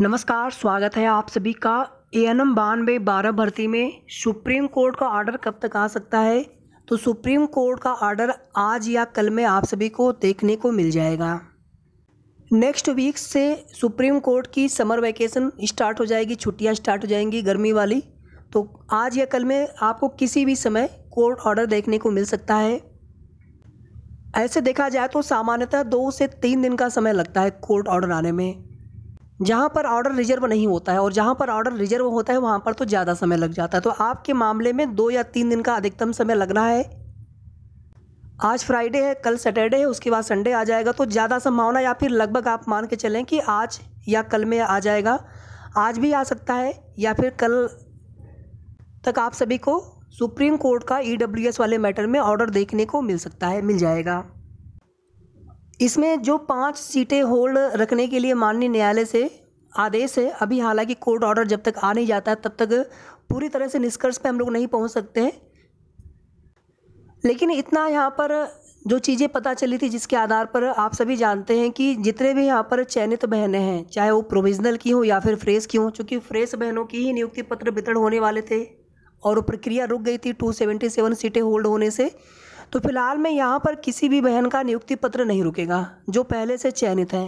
नमस्कार स्वागत है आप सभी का ए एन एम बानवे बारह भर्ती में सुप्रीम कोर्ट का ऑर्डर कब तक आ सकता है तो सुप्रीम कोर्ट का ऑर्डर आज या कल में आप सभी को देखने को मिल जाएगा नेक्स्ट वीक से सुप्रीम कोर्ट की समर वैकेशन स्टार्ट हो जाएगी छुट्टियां स्टार्ट हो जाएंगी गर्मी वाली तो आज या कल में आपको किसी भी समय कोर्ट ऑर्डर देखने को मिल सकता है ऐसे देखा जाए तो सामान्यतः दो से तीन दिन का समय लगता है कोर्ट ऑर्डर आने में जहाँ पर ऑर्डर रिजर्व नहीं होता है और जहाँ पर ऑर्डर रिजर्व होता है वहाँ पर तो ज़्यादा समय लग जाता है तो आपके मामले में दो या तीन दिन का अधिकतम समय लगना है आज फ्राइडे है कल सैटरडे है उसके बाद संडे आ जाएगा तो ज़्यादा संभावना या फिर लगभग आप मान के चलें कि आज या कल में आ जाएगा आज भी आ सकता है या फिर कल तक आप सभी को सुप्रीम कोर्ट का ई e वाले मैटर में ऑर्डर देखने को मिल सकता है मिल जाएगा इसमें जो पाँच सीटें होल्ड रखने के लिए माननीय न्यायालय से आदेश है अभी हालांकि कोर्ट ऑर्डर जब तक आ नहीं जाता है तब तक पूरी तरह से निष्कर्ष पे हम लोग नहीं पहुंच सकते हैं लेकिन इतना यहाँ पर जो चीज़ें पता चली थी जिसके आधार पर आप सभी जानते हैं कि जितने भी यहाँ पर चयनित बहनें हैं चाहे वो प्रोविजनल की हों या फिर फ्रेश की हों चूँकि फ्रेश बहनों की ही नियुक्ति पत्र वितरण होने वाले थे और प्रक्रिया रुक गई थी 277 सीटें होल्ड होने से तो फिलहाल में यहाँ पर किसी भी बहन का नियुक्ति पत्र नहीं रुकेगा जो पहले से चयनित हैं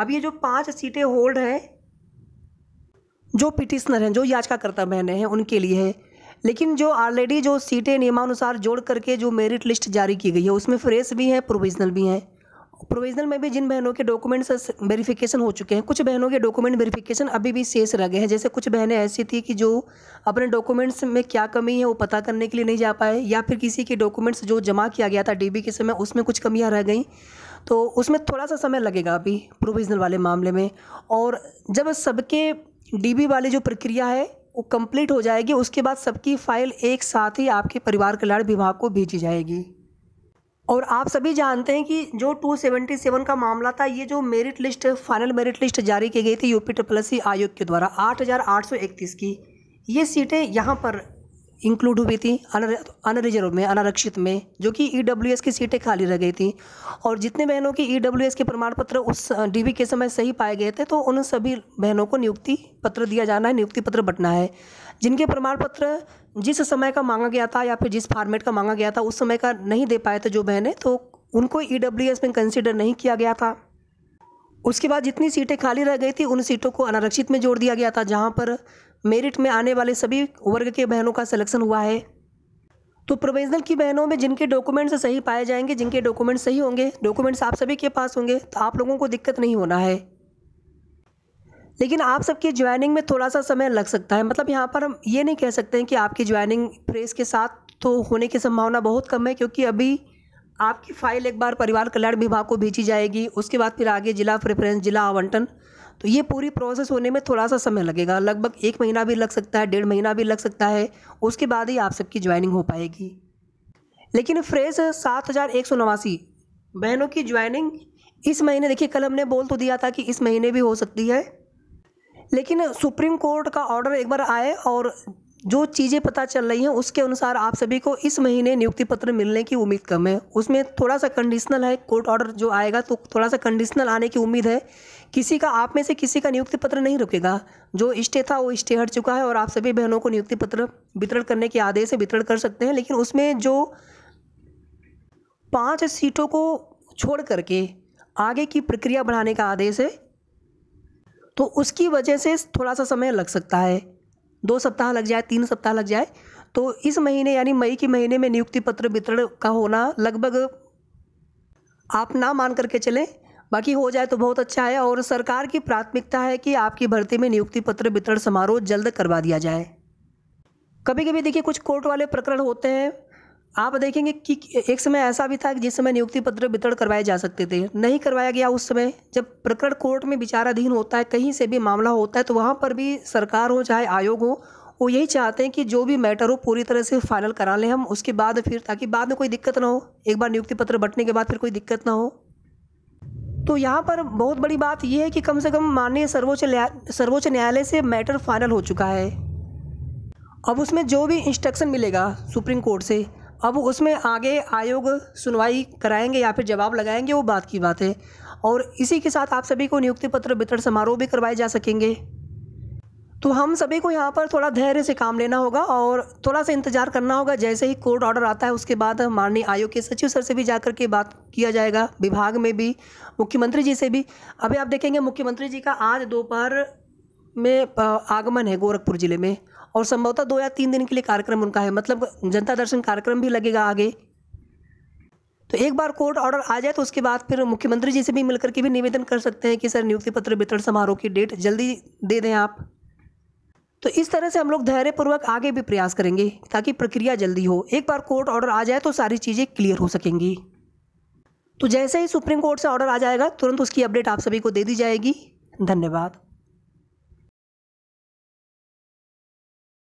अब ये जो पांच सीटें होल्ड हैं जो पिटिशनर हैं जो याचिकाकर्ता बहने हैं उनके लिए है लेकिन जो ऑलरेडी जो सीटें नियमानुसार जोड़ करके जो मेरिट लिस्ट जारी की गई है उसमें फ्रेश भी हैं प्रोविजनल भी हैं प्रोविजनल में भी जिन बहनों के डॉक्यूमेंट्स वेरिफिकेशन हो चुके हैं कुछ बहनों के डॉक्यूमेंट वेरिफिकेशन अभी भी शेष रह गए हैं जैसे कुछ बहनें ऐसी थी कि जो अपने डॉक्यूमेंट्स में क्या कमी है वो पता करने के लिए नहीं जा पाए या फिर किसी के डॉक्यूमेंट्स जो जमा किया गया था डी के समय उसमें कुछ कमियाँ रह गई तो उसमें थोड़ा सा समय लगेगा अभी प्रोविजनल वाले मामले में और जब सबके डी वाली जो प्रक्रिया है वो कंप्लीट हो जाएगी उसके बाद सबकी फ़ाइल एक साथ ही आपके परिवार कल्याण विभाग को भेजी जाएगी और आप सभी जानते हैं कि जो 277 का मामला था ये जो merit list final merit list जारी की गई थी यूपी ट्रिपल सी आयोग के द्वारा 8,831 की ये सीटें यहाँ पर इंक्लूड हुई थी अनरिजर्व में अनारक्षित में जो कि ई e की सीटें खाली रह गई थी और जितने बहनों की ई e के प्रमाण पत्र उस डीवी के समय सही पाए गए थे तो उन सभी बहनों को नियुक्ति पत्र दिया जाना है नियुक्ति पत्र बटना है जिनके प्रमाण पत्र जिस समय का मांगा गया था या फिर जिस फॉर्मेट का मांगा गया था उस समय का नहीं दे पाए थे जो बहनें तो उनको ई e में कंसिडर नहीं किया गया था उसके बाद जितनी सीटें खाली रह गई थी उन सीटों को अनारक्षित में जोड़ दिया गया था जहाँ पर मेरिट में आने वाले सभी वर्ग के बहनों का सिलेक्शन हुआ है तो प्रोविजनल की बहनों में जिनके डॉक्यूमेंट्स सही पाए जाएंगे जिनके डॉक्यूमेंट्स सही होंगे डॉक्यूमेंट्स आप सभी के पास होंगे तो आप लोगों को दिक्कत नहीं होना है लेकिन आप सबकी ज्वाइनिंग में थोड़ा सा समय लग सकता है मतलब यहाँ पर हम ये नहीं कह सकते हैं कि आपकी ज्वाइनिंग प्रेस के साथ तो होने की संभावना बहुत कम है क्योंकि अभी आपकी फाइल एक बार परिवार कल्याण विभाग को भेजी जाएगी उसके बाद फिर आगे जिला प्रेफरेंस जिला आवंटन तो ये पूरी प्रोसेस होने में थोड़ा सा समय लगेगा लगभग एक महीना भी लग सकता है डेढ़ महीना भी लग सकता है उसके बाद ही आप सबकी ज्वाइनिंग हो पाएगी लेकिन फ्रेस सात हज़ार एक सौ नवासी बहनों की ज्वाइनिंग इस महीने देखिए कल हमने बोल तो दिया था कि इस महीने भी हो सकती है लेकिन सुप्रीम कोर्ट का ऑर्डर एक बार आए और जो चीज़ें पता चल रही हैं उसके अनुसार आप सभी को इस महीने नियुक्ति पत्र मिलने की उम्मीद कम है उसमें थोड़ा सा कंडीशनल है कोर्ट ऑर्डर जो आएगा तो थोड़ा सा कंडीशनल आने की उम्मीद है किसी का आप में से किसी का नियुक्ति पत्र नहीं रुकेगा जो स्टे था वो स्टे हट चुका है और आप सभी बहनों को नियुक्ति पत्र वितरण करने के आदेश वितरण कर सकते हैं लेकिन उसमें जो पाँच सीटों को छोड़ करके आगे की प्रक्रिया बढ़ाने का आदेश है तो उसकी वजह से थोड़ा सा समय लग सकता है दो सप्ताह लग जाए तीन सप्ताह लग जाए तो इस महीने यानी मई के महीने में नियुक्ति पत्र वितरण का होना लगभग आप ना मान करके चलें बाकी हो जाए तो बहुत अच्छा है और सरकार की प्राथमिकता है कि आपकी भर्ती में नियुक्ति पत्र वितरण समारोह जल्द करवा दिया जाए कभी कभी देखिए कुछ कोर्ट वाले प्रकरण होते हैं आप देखेंगे कि एक समय ऐसा भी था जिस समय नियुक्ति पत्र वितरण करवाए जा सकते थे नहीं करवाया गया उस समय जब प्रकरण कोर्ट में विचाराधीन होता है कहीं से भी मामला होता है तो वहाँ पर भी सरकार हो चाहे आयोग हो वो यही चाहते हैं कि जो भी मैटर हो पूरी तरह से फाइनल करा लें हम उसके बाद फिर ताकि बाद में कोई दिक्कत ना हो एक बार नियुक्ति पत्र बंटने के बाद फिर कोई दिक्कत ना हो तो यहाँ पर बहुत बड़ी बात यह है कि कम से कम माननीय सर्वोच्च सर्वोच्च न्यायालय से मैटर फाइनल हो चुका है अब उसमें जो भी इंस्ट्रक्शन मिलेगा सुप्रीम कोर्ट से अब उसमें आगे आयोग सुनवाई कराएंगे या फिर जवाब लगाएंगे वो बात की बात है और इसी के साथ आप सभी को नियुक्ति पत्र वितरण समारोह भी करवाए जा सकेंगे तो हम सभी को यहाँ पर थोड़ा धैर्य से काम लेना होगा और थोड़ा सा इंतज़ार करना होगा जैसे ही कोर्ट ऑर्डर आता है उसके बाद माननीय आयोग के सचिव सर से भी जाकर के बात किया जाएगा विभाग में भी मुख्यमंत्री जी से भी अभी आप देखेंगे मुख्यमंत्री जी का आज दोपहर में आगमन है गोरखपुर ज़िले में और संभवतः दो या तीन दिन के लिए कार्यक्रम उनका है मतलब जनता दर्शन कार्यक्रम भी लगेगा आगे तो एक बार कोर्ट ऑर्डर आ जाए तो उसके बाद फिर मुख्यमंत्री जी से भी मिलकर के भी निवेदन कर सकते हैं कि सर नियुक्ति पत्र वितरण समारोह की डेट जल्दी दे दें आप तो इस तरह से हम लोग धैर्यपूर्वक आगे भी प्रयास करेंगे ताकि प्रक्रिया जल्दी हो एक बार कोर्ट ऑर्डर आ जाए तो सारी चीज़ें क्लियर हो सकेंगी तो जैसे ही सुप्रीम कोर्ट से ऑर्डर आ जाएगा तुरंत उसकी अपडेट आप सभी को दे दी जाएगी धन्यवाद